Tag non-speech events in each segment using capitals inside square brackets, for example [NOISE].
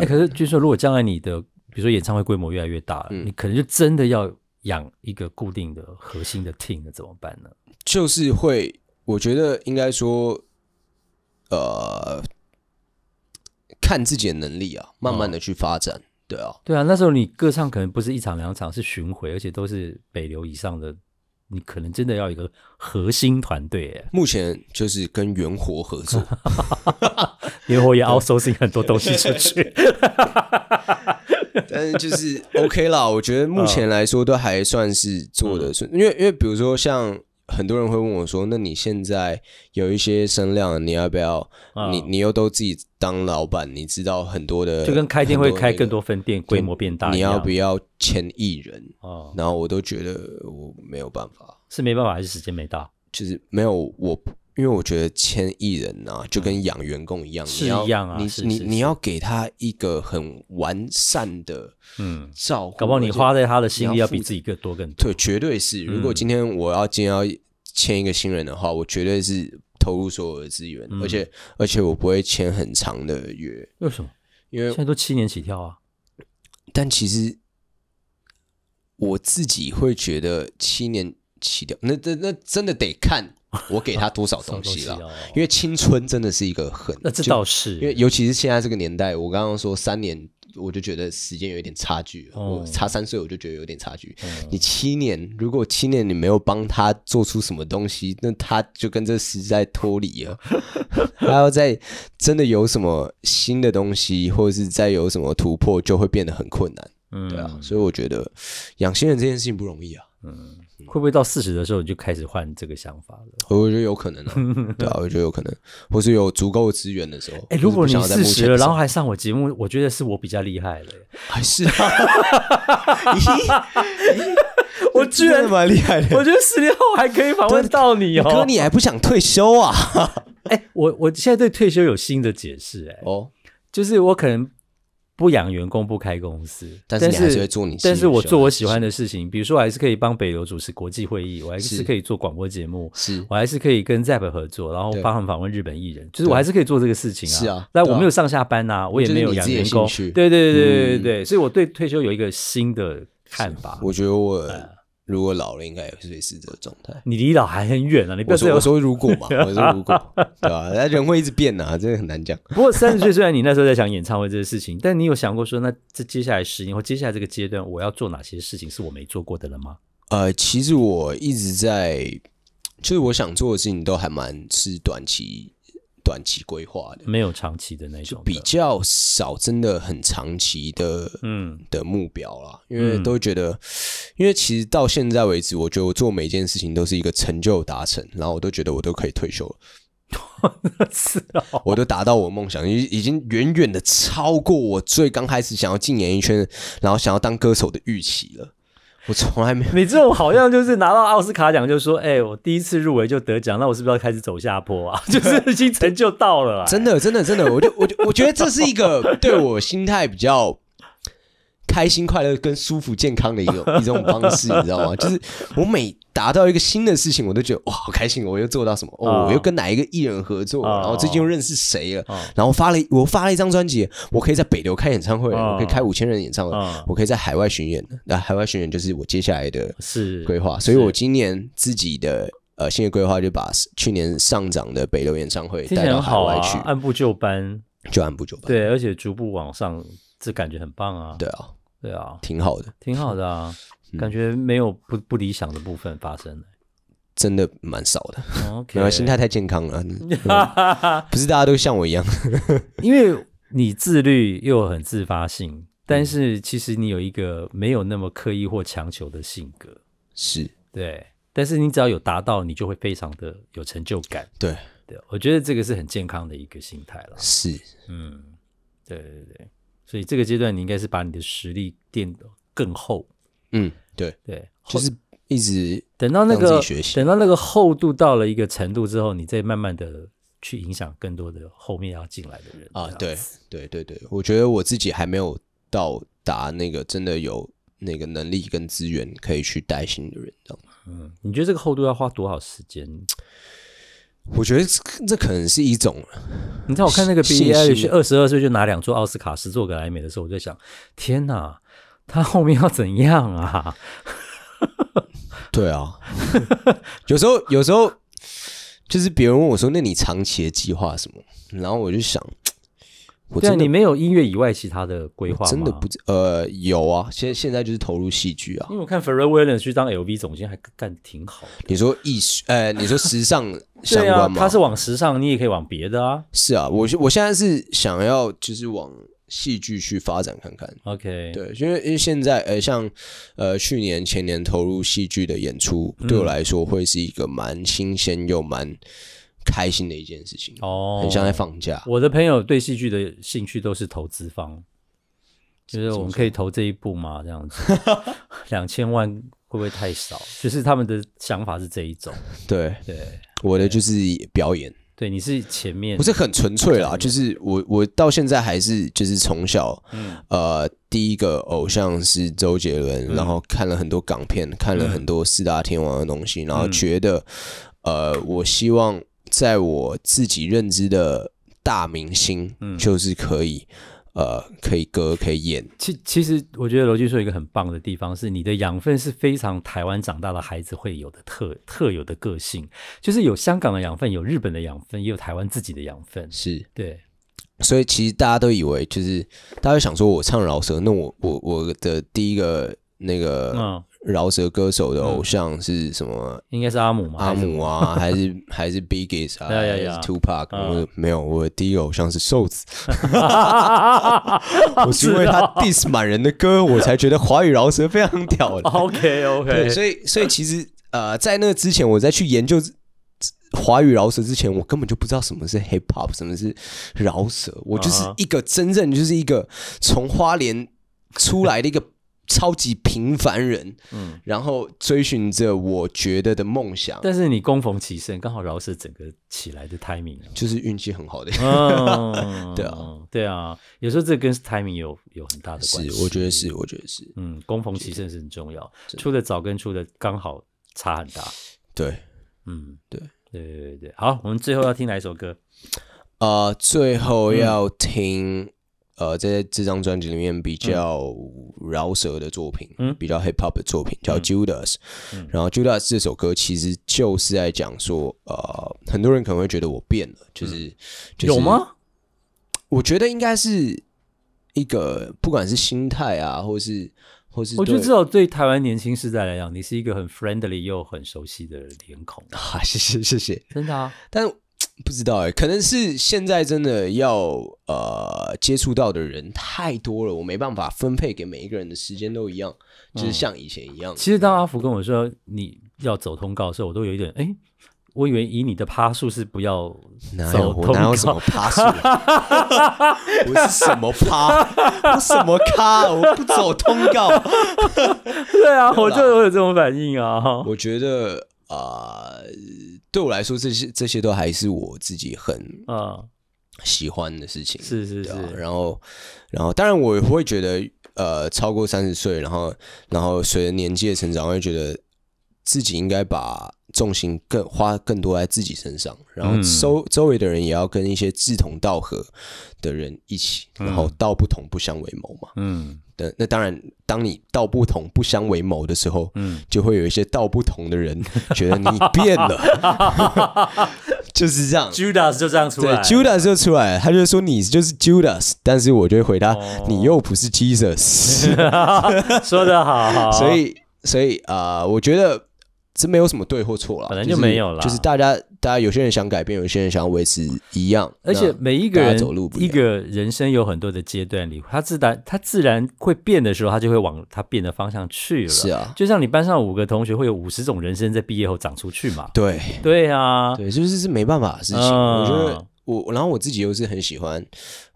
哎，可是据说，如果将来你的，比如说演唱会规模越来越大，你可能就真的要养一个固定的、核心的 team 了，怎么办呢？就是会，我觉得应该说，呃，看自己的能力啊，慢慢的去发展。对啊，对啊，那时候你歌唱可能不是一场两场，是巡回，而且都是北流以上的，你可能真的要一个核心团队。哎，目前就是跟圆活合作，圆活也 outsourcing 很多东西出去，[LAUGHS] [LAUGHS] 但是就是 OK 啦，我觉得目前来说都还算是做的，因为因为比如说像。很多人会问我说：“那你现在有一些声量，你要不要？你你又都自己当老板，你知道很多的，就跟开店会开更多分店，规模变大。你要不要签艺人？哦，然后我都觉得我没有办法，是没办法还是时间没到？就是没有我。”因为我觉得签艺人啊，就跟养员工一样，是一样啊。你你你要给他一个很完善的嗯照，搞不好你花在他的心力要比自己更多更多。对，绝对是。如果今天我要今天要签一个新人的话，我绝对是投入所有的资源，而且而且我不会签很长的约。为什么？因为现在都七年起跳啊。但其实我自己会觉得七年起跳，那那那真的得看。我给他多少 [LAUGHS] 东西了？因为青春真的是一个很……那这倒是，因为尤其是现在这个年代，我刚刚说三年，我就觉得时间有点差距，我差三岁，我就觉得有点差距。你七年，如果七年你没有帮他做出什么东西，那他就跟这时代脱离了。[LAUGHS] 他要再真的有什么新的东西，或者是再有什么突破，就会变得很困难。对啊，所以我觉得养新人这件事情不容易啊。嗯。会不会到四十的时候你就开始换这个想法了？我觉得有可能啊，[LAUGHS] 对啊，我觉得有可能，或是有足够资源的时候。哎，如果你四十了然后还上我节目，我觉得是我比较厉害了。还是啊，[LAUGHS] 我居然蛮厉害的。我觉得四十后还可以访问到你哦，哥，你还不想退休啊？[LAUGHS] 哎，我我现在对退休有新的解释哎，哦，就是我可能。不养员工，不开公司，但是但是，我做我喜欢的事情，比如说，我还是可以帮北流主持国际会议，我还是可以做广播节目，是我还是可以跟 Zep 合作，然后访行访问日本艺人，就是我还是可以做这个事情啊。是啊，那我没有上下班呐，我也没有养员工，对对对对对对，所以我对退休有一个新的看法。我觉得我。如果老了，应该也是这个状态。你离老还很远啊！你我说我说如果嘛，[LAUGHS] 我说如果，对吧？人会一直变啊，真的很难讲。不过三十岁，虽然你那时候在想演唱会这些事情，但你有想过说，那这接下来十年或接下来这个阶段，我要做哪些事情是我没做过的了吗？呃，其实我一直在，就是我想做的事情都还蛮是短期。短期规划的，没有长期的那种，比较少，真的很长期的，嗯的目标啦，因为都觉得，因为其实到现在为止，我觉得我做每件事情都是一个成就达成，然后我都觉得我都可以退休了，[LAUGHS] 是啊，我都达到我梦想，已已经远远的超过我最刚开始想要进演艺圈，然后想要当歌手的预期了。我从来没有，你这种好像就是拿到奥斯卡奖，就说，哎，我第一次入围就得奖，那我是不是要开始走下坡啊？[LAUGHS] 就是经成就到了，真的，真的，真的，我就，我就，我觉得这是一个对我心态比较。开心快乐跟舒服健康的一种 [LAUGHS] 一种方式，你知道吗？就是我每达到一个新的事情，我都觉得哇，好开心！我又做到什么？哦，我又跟哪一个艺人合作？然后最近又认识谁了？然后发了我发了一张专辑，我可以在北流开演唱会，我可以开五千人演唱会，我可以在海外巡演。那海外巡演就是我接下来的规划。所以，我今年自己的呃，新的规划就把去年上涨的北流演唱会带到海外去，按部就班，就按部就班。对，而且逐步往上，这感觉很棒啊！对啊。对啊，挺好的，挺好的啊，感觉没有不不理想的部分发生，真的蛮少的。OK，心态太健康了，[LAUGHS] 不是大家都像我一样，[LAUGHS] 因为你自律又很自发性，但是其实你有一个没有那么刻意或强求的性格，是对，但是你只要有达到，你就会非常的有成就感。对对，我觉得这个是很健康的一个心态了。是，嗯，对对对。所以这个阶段，你应该是把你的实力垫得更厚。嗯，对对，就是一直等到那个等到那个厚度到了一个程度之后，你再慢慢的去影响更多的后面要进来的人。啊，对对对对，我觉得我自己还没有到达那个真的有那个能力跟资源可以去带新的人，这样。嗯，你觉得这个厚度要花多少时间？我觉得这这可能是一种，你知道，我看那个 B I 去二十二岁就拿两座奥斯卡、十座格莱美的时候，我就想，天哪，他后面要怎样啊？对啊，有时候有时候就是别人问我说，那你长期的计划什么？然后我就想。对啊，你没有音乐以外其他的规划吗？真的不呃有啊，现现在就是投入戏剧啊。因为我看 f r e d r i c Wilson 去当 LV 总监，还干挺好。你说艺术，哎，你说时尚 [LAUGHS] 相关吗？他是往时尚，你也可以往别的啊。是啊，我我现在是想要就是往戏剧去发展看看。OK，对，因为因为现在呃像呃去年前年投入戏剧的演出，对我来说会是一个蛮新鲜又蛮。开心的一件事情哦，很像在放假。我的朋友对戏剧的兴趣都是投资方，就是我们可以投这一部吗？这样 [LAUGHS] 两千万会不会太少？就是他们的想法是这一种。对对，我的就是表演。对，你是前面，不是很纯粹啦。就是我，我到现在还是就是从小，呃，第一个偶像是周杰伦，然后看了很多港片，看了很多四大天王的东西，然后觉得，呃，我希望。在我自己认知的大明星，嗯，就是可以，呃，可以歌，可以演。其其实，我觉得罗辑说一个很棒的地方，是你的养分是非常台湾长大的孩子会有的特特有的个性，就是有香港的养分，有日本的养分，也有台湾自己的养分。是，对。所以其实大家都以为，就是大家想说，我唱饶舌，那我我我的第一个那个，嗯。饶舌歌手的偶像是什么？应该是阿姆吗？阿姆啊，还是 [LAUGHS] 还是 b i g g e s 啊？对对对 t w o Pack。我没有，我的第一偶像是瘦子。[LAUGHS] 我是因为他 diss 满人的歌，我才觉得华语饶舌非常屌的。[LAUGHS] OK，OK。所以，所以其实呃，在那之前，我在去研究华语饶舌之前，我根本就不知道什么是 hip hop，什么是饶舌。我就是一个真正就是一个从花莲出来的一个。超级平凡人，嗯，然后追寻着我觉得的梦想，但是你攻逢其盛，刚好饶舌整个起来的 timing，就是运气很好的，嗯，[LAUGHS] 对啊，对啊，有时候这跟 timing 有有很大的关系，我觉得是，我觉得是，嗯，恭逢其盛是很重要，出的早跟出的刚好差很大，对，嗯，对，对对对对，好，我们最后要听哪一首歌？啊，最后要听。呃，在这张专辑里面比较饶舌的作品，嗯，比较 hip hop 的作品叫 Judas，然后 Judas 这首歌其实就是在讲说，呃，很多人可能会觉得我变了，就是有吗？我觉得应该是一个不管是心态啊，或是或是，我觉得至少对台湾年轻时代来讲，你是一个很 friendly 又很熟悉的脸孔，[LAUGHS] 啊，谢谢谢谢，真的啊，但。不知道哎，可能是现在真的要呃接触到的人太多了，我没办法分配给每一个人的时间都一样，就是像以前一样。其实当阿福跟我说你要走通告的时候，我都有一点哎，我以为以你的趴数是不要走哪有什么趴数？[LAUGHS] 我是什么趴？什么咖？我不走通告。[LAUGHS] 对啊，我就有这种反应啊。我觉得。啊，对我来说，这些这些都还是我自己很啊喜欢的事情，是是是。然后，然后，当然，我会觉得，呃，超过三十岁，然后，然后随着年纪的成长，我会觉得。自己应该把重心更花更多在自己身上，然后周周围的人也要跟一些志同道合的人一起，然后道不同不相为谋嘛。嗯，对。那当然，当你道不同不相为谋的时候，嗯，就会有一些道不同的人 [LAUGHS] 觉得你变了，[LAUGHS] 就是这样。Judas 就这样出来，對 j u d a s 就出来他就说你就是 Judas，但是我就会回答：「你又不是 Jesus。[LAUGHS] 说得好，所以所以啊，我觉得。这没有什么对或错了，本来就没有了。就是大家，大家有些人想改变，有些人想要维持一样。而且每一个人，一个人生有很多的阶段里，他自然他自然会变的时候，他就会往他变的方向去了。是啊，就像你班上五个同学，会有五十种人生在毕业后长出去嘛？对，对啊，对，就是是没办法的事情。我觉得。我然后我自己又是很喜欢，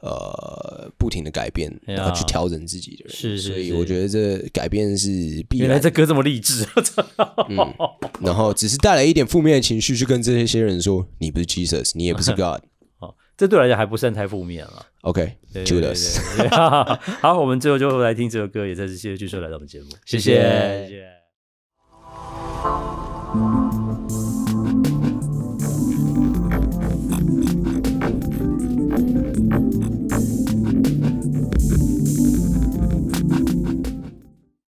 呃，不停的改变，然后去调整自己的人，是是，所以我觉得这改变是必然。原来这歌这么励志，然后只是带来一点负面的情绪，去跟这些人说，你不是 Jesus，你也不是 [LAUGHS] God，啊，这对来讲还不算太负面了。OK，Judas，[LAUGHS] 好，我们最后就来听这首歌，也再次谢谢巨 u 来到我们节目，谢谢。